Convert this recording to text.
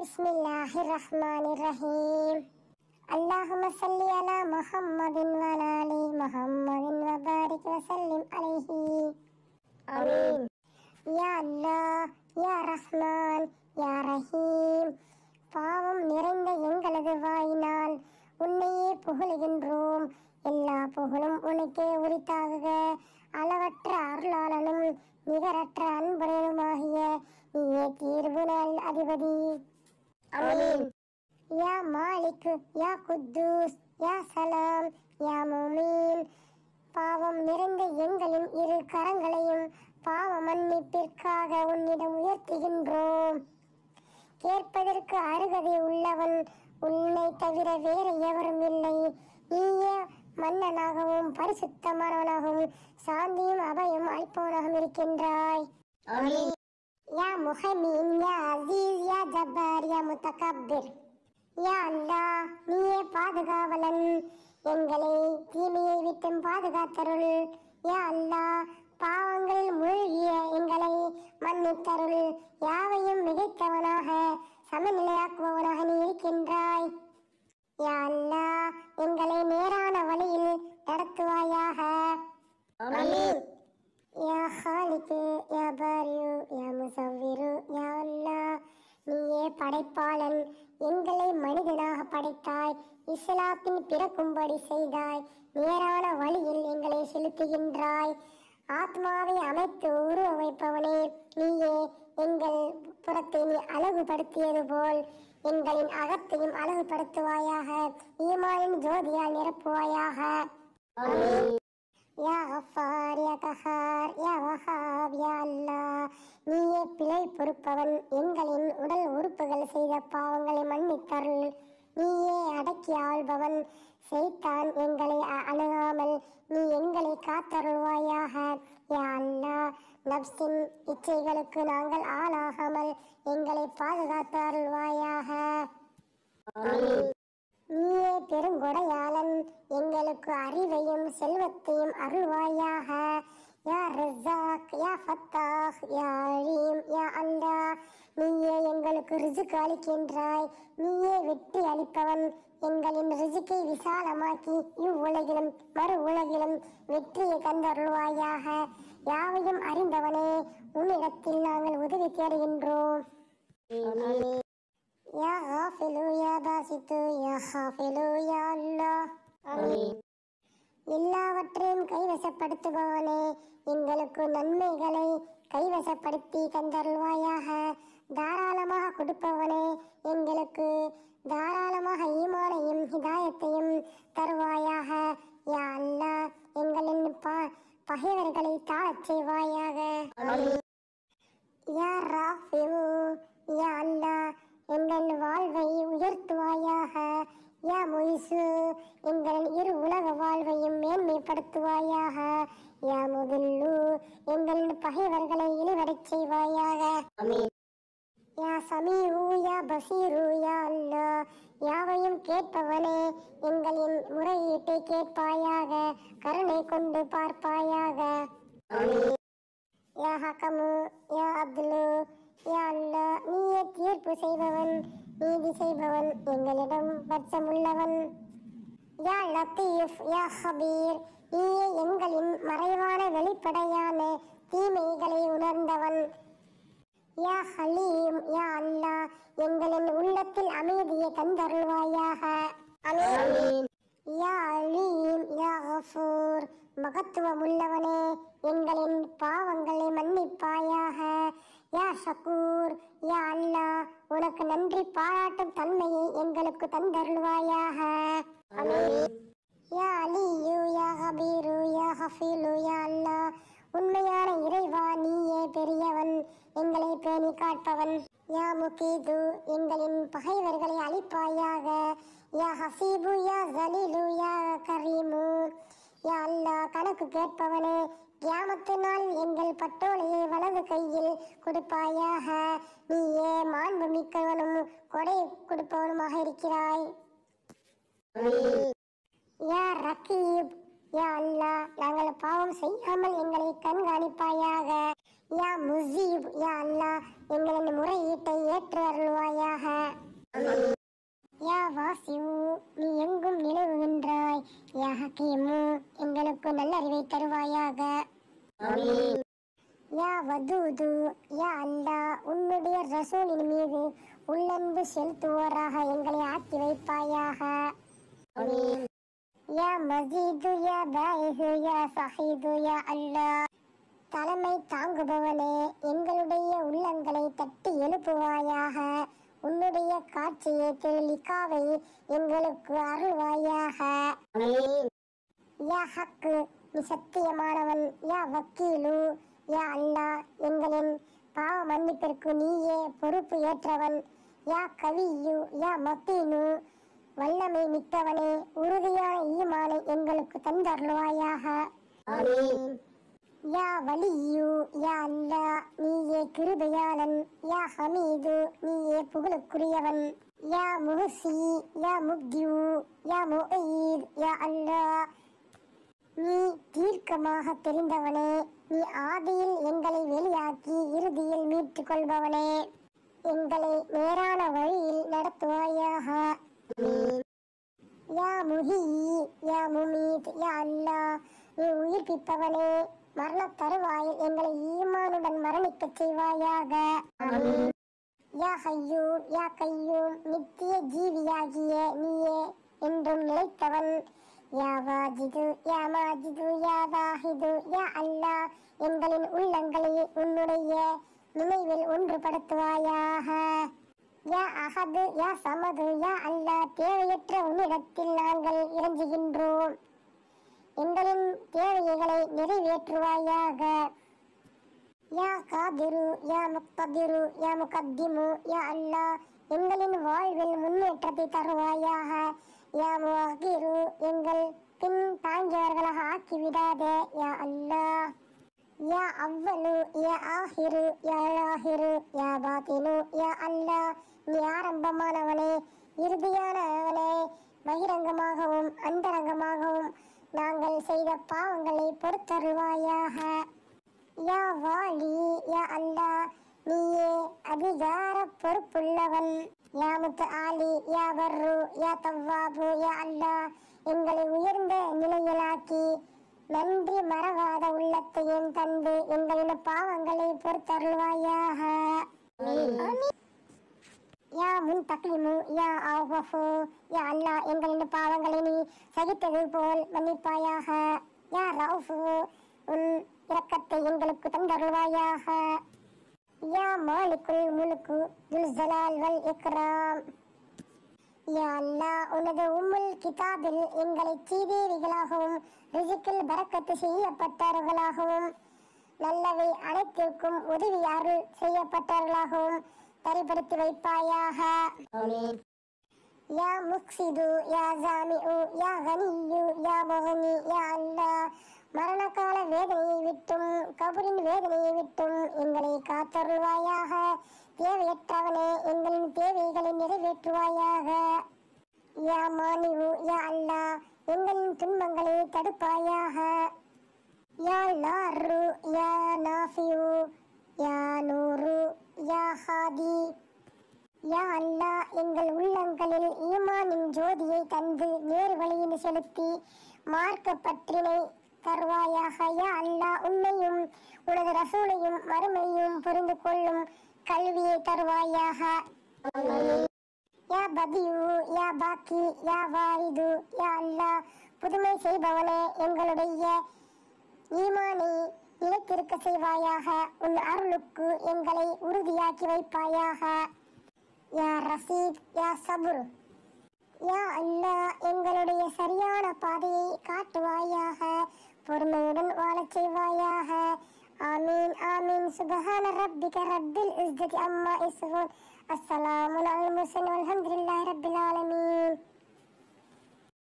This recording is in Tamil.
بسم الله الرحمن الرحيم اللهم صل على محمد وعلى ال محمد وبارك وسلم عليه امين يا الله يا رحمن يا رحيم பாவம் நிறைந்த எங்களது வாயினால் உன்னையே புகழுகின்றோம் எல்லா புகழும் உனக்கே உரித்தாகுக அளவற்ற அருளாளனும் நிகரற்ற அன்புடனுமாகிய நீயே தீர்வு நாள் அதிபதி யா மாலிக் யா குத்தூஸ் யா சலாம் யா முமீன் பாவம் நிறைந்த எங்களின் இரு கரங்களையும் பாவ மன்னிப்பிற்காக உன்னிடம் உயர்த்துகின்றோம் கேட்பதற்கு அருகதை உள்ளவன் உன்னை தவிர வேறு எவரும் இல்லை நீயே மன்னனாகவும் பரிசுத்தமானவனாகவும் சாந்தியும் அபயம் அளிப்பவனாகவும் இருக்கின்றாய் யா முஹமீன் யா அசீஸ் யா ஜப்பார் யா முத்தகபிர் யா அல்லா நீயே பாதுகாவலன் எங்களை தீமையை விட்டும் பாதுகாத்தருள் யா அல்லா பாவங்களில் மூழ்கிய எங்களை மன்னித்தருள் யாவையும் மிகைத்தவனாக சமநிலையாக்குபவனாக நீ இருக்கின்றாய் யா அல்லா எங்களை நேரான வழியில் நடத்துவாயாக ஆமென் يا யா يا யா يا مصور يا நீயே படைப்பாளன் எங்களை மனிதனாக படைத்தாய் இஸ்லாத்தின் பிறக்கும்படி செய்தாய் நேரான வழியில் எங்களை செலுத்துகின்றாய் ஆத்மாவை அமைத்து உருவமைப்பவனே நீயே எங்கள் புறத்தை நீ அழகுபடுத்தியது போல் எங்களின் அகத்தையும் அழகுபடுத்துவாயாக ஈமாயின் ஜோதியால் நிரப்புவாயாக யா ஹஃபார் யா கஹார் நீயே பிழை பொறுப்பவன் எங்களின் உடல் உறுப்புகள் செய்த பாவங்களை மன்னித்தருள் நீயே அடக்கி ஆள்பவன் செய்தான் எங்களை அணுகாமல் நீ எங்களை காத்தருள்வாயாக யா அல்லா நப்சின் இச்சைகளுக்கு நாங்கள் ஆளாகாமல் எங்களை பாதுகாத்தருள்வாயாக நீயே பெருங்கொடையாள எங்களுக்கு அறிவையும் செல்வத்தையும் அருள்வாயாக எங்களுக்கு அளிக்கின்றாய் நீயே வெற்றி அளிப்பவன் எங்களின் ரிசுக்கை விசாலமாக்கி இவ்வுலகிலும் மறு உலகிலும் வெற்றியை கந்தருள்வாயாக யாவையும் அறிந்தவனே உன்னிடத்தில் நாங்கள் உதவி தேடுகின்றோம் யா ஹாஃபிலு யா தாசித்து யா யா அல்லாஹ் எல்லாவற்றையும் கைவசப்படுத்துபவனே எங்களுக்கு நன்மைகளை கைவசப்படுத்தி தந்தருள்வாயாக தாராளமாக கொடுப்பவனே எங்களுக்கு தாராளமாக ஈமானையும் ஹிதாயத்தையும் தருவாயாக யா அல்லா எங்களின் ப பகைவர்களை தாழச் செய்வாயாக யா ராஃபிவு யா அல்லா எங்கள் வாழ்வை உயர்த்துவாயாக யா மொய்சு எங்களின் இரு உலக வாழ்வையும் மேன்மைப்படுத்துவாயாக யா முதல்லு எங்களின் பகைவர்களை இழிவடைச் செய்வாயாக யா சமீஹு யா பசீரு யா அல்லா யாவையும் கேட்பவனே எங்களின் முறையீட்டை கேட்பாயாக கருணை கொண்டு பார்ப்பாயாக யா ஹக்கமு யா அப்துல்லு யா அல்லா நீயே தீர்ப்பு செய்பவன் நீதி செய்பவன் எங்களிடம் பட்சமுள்ளவன் யா லத்தீஃப் யா ஹபீர் நீயே எங்களின் மறைவான வெளிப்படையான தீமைகளை உணர்ந்தவன் யா ஹலீம் யா அல்லா எங்களின் உள்ளத்தில் அமைதியை தந்தருள்வாயாக அமீன் யா அலீம் யா ஹஃபூர் மகத்துவமுள்ளவனே எங்களின் பாவங்களை மன்னிப்பாயாக யா ஷக்கூர் யா அல்லா உனக்கு நன்றி பாராட்டும் தன்மையை எங்களுக்கு தந்தருள்வாயாக யா அலி யூ யா ஹபீரு யா ஹஃபீலு யா அல்லா உண்மையான இறைவா நீயே பெரியவன் எங்களை பேணி காட்பவன் யா முகீது எங்களின் பகைவர்களை அழிப்பாயாக யா ஹசீபு யா ஜலீலு யா கரீமு யா அல்லா கணக்கு கேட்பவனே கியாமத்து நாள் எங்கள் பட்டோலையை வலது கையில் கொடுப்பாயாக நீயே மாண்பு மிக்கவனும் கொடை கொடுப்பவனுமாக இருக்கிறாய் யா ரக்கீப் யா அல்லாஹ் நாங்கள் பாவம் செய்யாமல் எங்களை கண்காணிப்பாயாக யா முசீப் யா அல்லாஹ் எங்களின் முறையீட்டை ஏற்று அருள்வாயாக யா வாசிவு நீ எங்கும் நிலவுகின்றாய் யா ஹக்கீமு எங்களுக்கு நல்ல அறிவை தருவாயாக யா வதூது யா அல்லா உன்னுடைய ரசூலின் மீது உள்ளன்பு செலுத்துவோராக எங்களை ஆக்கி வைப்பாயாக யா மசீது யா பாயிசு யா சஹீது யா அல்லா தலைமை தாங்குபவனே எங்களுடைய உள்ளங்களை தட்டி எழுப்புவாயாக உன்னுடைய காட்சியை திருளிக்காவை எங்களுக்கு அருள்வாயாக யா ஹக்கு நீ சத்தியமானவன் யா வக்கீலு யா அல்லா எங்களின் பாவ மன்னிப்பிற்கு நீயே பொறுப்பு ஏற்றவன் யா கவியு யா மத்தீனு வல்லமை மிக்கவனே உறுதியான ஈமானை எங்களுக்கு தந்தருள்வாயாக யா வலியு யா அல்லா நீயே கிருபையாளன் யா ஹமீது நீயே புகழுக்குரியவன் யா முஹசி யா முக்தியு யா முயீத் யா அல்லா நீ தீர்க்கமாக தெரிந்தவனே நீ ஆதியில் எங்களை வெளியாக்கி இறுதியில் மீட்டுக் கொள்பவனே எங்களை நேரான வழியில் நடத்துவாயாக யா முஹி யா முமீத் யா அல்லா நீ உயிர்ப்பிப்பவனே மரண தருவாயில் எங்களை ஈமானுடன் மரணிக்க செய்வாயாக யா ஹையூம் யா கையூம் நித்திய ஜீவியாகிய நீயே என்றும் நிலைத்தவன் யா வாஜிது யா மாஜிது யா வாஹிது யா அல்லா எங்களின் உள்ளங்களை உன்னுடைய நினைவில் ஒன்றுபடுத்துவாயாக யா அகது யா சமது யா அல்லா தேவையற்ற உன்னிடத்தில் நாங்கள் இறஞ்சுகின்றோம் எங்களின் தேவைகளை நிறைவேற்றுவாயாக யா காதிரு யா முக்ததிரு யா முகத்திமு யா அல்லா எங்களின் வாழ்வில் முன்னேற்றத்தை தருவாயாக யாமுவாகிரு எங்கள் பின் தாங்கியவர்களாக ஆக்கிவிடாதே யா அல்லா யா அவ்வலு யா ஆஹிரு யா ஆஹிரு யா பாத்தினு யா அல்லா நீ ஆரம்பமானவனே இறுதியானவனே பகிரங்கமாகவும் அந்தரங்கமாகவும் நாங்கள் செய்த பாவங்களை பொறுத்தருவாயாக யா வாலி யா அல்லா பொறுப்புள்ளவன் யா முத்து ஆலி யா வர்ரு யா தவ்வாபு யா அல்லா எங்களை உயர்ந்த நிலையிலாக்கி நன்றி மறவாத உள்ளத்தையும் தந்து எங்களின் பாவங்களை பொறுத்தருள்வாயாக யா முன் தக்லிமு யா ஆஹு யா அல்லா எங்களின் பாவங்களை நீ சகித்தது போல் மன்னிப்பாயாக யா ரவுஃபு உன் இரக்கத்தை எங்களுக்கு தந்தருள்வாயாக யா மாலிக்குல் முலுக்கு யா அல்லா உனது செய்யப்பட்டவர்களாகவும் நல்லவை அனைத்திற்கும் செய்யப்பட்டவர்களாகவும் தரிப்படுத்தி வைப்பாயாக யா مقصد يا جامع يا غني يا مغني யா அல்லா மரணக்க வேதனையை விட்டும் கபரின் வேதனையை விட்டும் எங்களை காத்தருள்வாயாக தேவையற்றவனே எங்களின் தேவைகளை நிறைவேற்றுவாயாக யா மாலிவு யா அல்லா எங்களின் துன்பங்களை தடுப்பாயாக யா லாரு யா நாஃபியு யா நூரு யா ஹாதி யா அல்லா எங்கள் உள்ளங்களில் ஈமானின் ஜோதியை தந்து நேர் வழியில் செலுத்தி மார்க்க பற்றினை தருவாயாக யா உன்னையும் உனது ரசூலையும் வறுமையும் புரிந்து கொள்ளும் கல்வியை தருவாயாக யா பதியு யா பாக்கி யா வாரிது யா புதுமை செய்பவனே எங்களுடைய நிலைத்திருக்க செய்வாயாக உன் அருளுக்கு எங்களை உறுதியாக்கி வைப்பாயாக யா ரசீத் யா சபுர் யா அல்லா எங்களுடைய சரியான பாதையை காட்டுவாயாக பொறுமையுடன் வாழச் செய்வாயாக آمين آمين سبحان ربك رب العزة أما يصفون السلام على المرسلين والحمد لله رب العالمين